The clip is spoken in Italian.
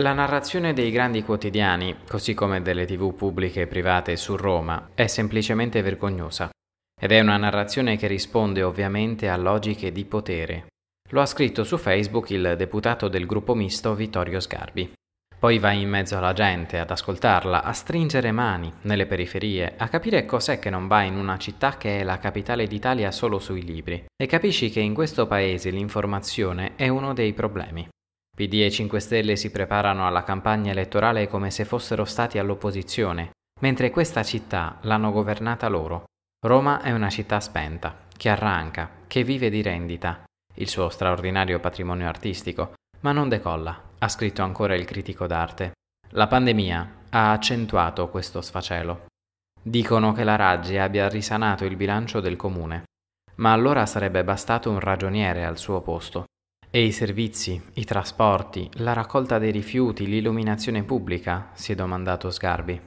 La narrazione dei grandi quotidiani, così come delle tv pubbliche e private su Roma, è semplicemente vergognosa. Ed è una narrazione che risponde ovviamente a logiche di potere. Lo ha scritto su Facebook il deputato del gruppo misto Vittorio Sgarbi. Poi va in mezzo alla gente, ad ascoltarla, a stringere mani nelle periferie, a capire cos'è che non va in una città che è la capitale d'Italia solo sui libri. E capisci che in questo paese l'informazione è uno dei problemi. PD e 5 Stelle si preparano alla campagna elettorale come se fossero stati all'opposizione, mentre questa città l'hanno governata loro. Roma è una città spenta, che arranca, che vive di rendita, il suo straordinario patrimonio artistico, ma non decolla, ha scritto ancora il critico d'arte. La pandemia ha accentuato questo sfacelo. Dicono che la Raggi abbia risanato il bilancio del comune, ma allora sarebbe bastato un ragioniere al suo posto, e i servizi, i trasporti, la raccolta dei rifiuti, l'illuminazione pubblica? si è domandato Sgarbi.